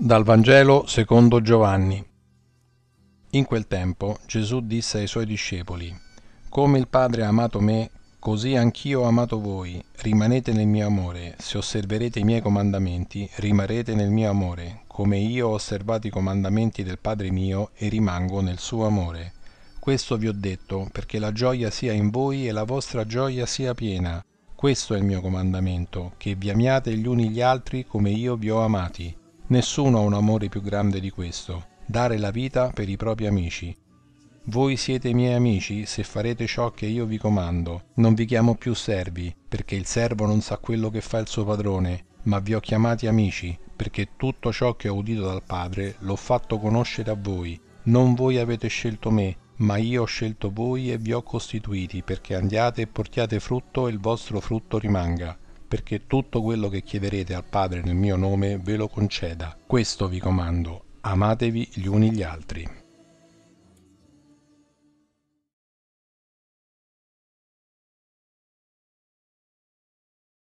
Dal Vangelo secondo Giovanni. In quel tempo Gesù disse ai suoi discepoli, Come il Padre ha amato me, così anch'io ho amato voi, rimanete nel mio amore, se osserverete i miei comandamenti, rimarrete nel mio amore, come io ho osservato i comandamenti del Padre mio e rimango nel suo amore. Questo vi ho detto perché la gioia sia in voi e la vostra gioia sia piena. Questo è il mio comandamento, che vi amiate gli uni gli altri come io vi ho amati. Nessuno ha un amore più grande di questo, dare la vita per i propri amici. Voi siete miei amici se farete ciò che io vi comando. Non vi chiamo più servi, perché il servo non sa quello che fa il suo padrone, ma vi ho chiamati amici, perché tutto ciò che ho udito dal Padre l'ho fatto conoscere a voi. Non voi avete scelto me, ma io ho scelto voi e vi ho costituiti perché andiate e portiate frutto e il vostro frutto rimanga perché tutto quello che chiederete al Padre nel mio nome ve lo conceda. Questo vi comando, amatevi gli uni gli altri.